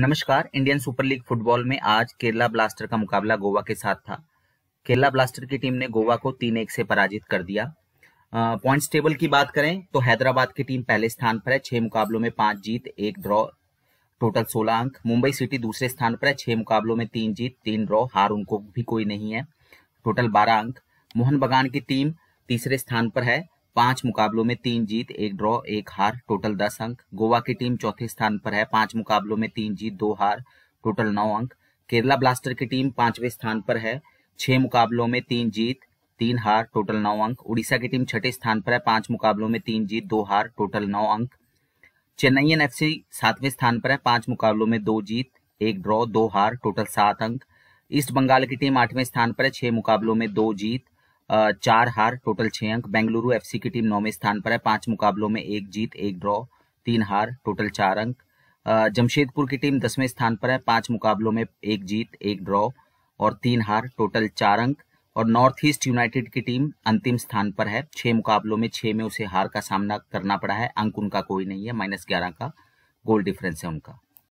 नमस्कार Indian super league football में आज केरला ब्लास्टर का मुकाबला गोवा के साथ था केरला ब्लास्टर की टीम ने गोवा को तीन एक से पराजित कर दिया पॉइंट्स टेबल की बात करें तो हैदराबाद की टीम पहले स्थान पर है छह मुकाबलों में पांच जीत एक ड्रॉ टोटल सोलह अंक मुंबई सिटी दूसरे स्थान पर है छह मुकाबलों में तीन जीत तीन ड्रॉ हार उनको भी कोई नहीं है टोटल बारह अंक मोहन बगान की टीम तीसरे स्थान पर है पांच मुकाबलों में तीन जीत एक ड्रॉ एक हार टोटल दस अंक गोवा की टीम चौथे स्थान पर है पांच मुकाबलों में तीन जीत दो हार टोटल नौ अंक केरला ब्लास्टर की टीम पांचवें स्थान पर है छह मुकाबलों में तीन जीत तीन हार टोटल नौ अंक उड़ीसा की टीम छठे स्थान पर है पांच मुकाबलों में तीन जीत दो हार टोटल नौ अंक चेन्नई एन एफसी सातवें स्थान पर है पांच मुकाबलों में दो जीत एक ड्रॉ दो हार टोटल सात अंक ईस्ट बंगाल की टीम आठवें स्थान पर है छह मुकाबलों में दो जीत चार हार टोटल छह अंक बेंगलुरु एफसी की टीम नौवें स्थान पर है पांच मुकाबलों में एक जीत एक ड्रॉ तीन हार टोटल चार अंक जमशेदपुर की टीम दसवें स्थान पर है पांच मुकाबलों में एक जीत एक ड्रॉ और तीन हार टोटल चार अंक और नॉर्थ ईस्ट यूनाइटेड की टीम अंतिम स्थान पर है छह मुकाबलों में छह में उसे हार का सामना करना पड़ा है अंक उनका कोई नहीं है माइनस ग्यारह का गोल डिफरेंस है उनका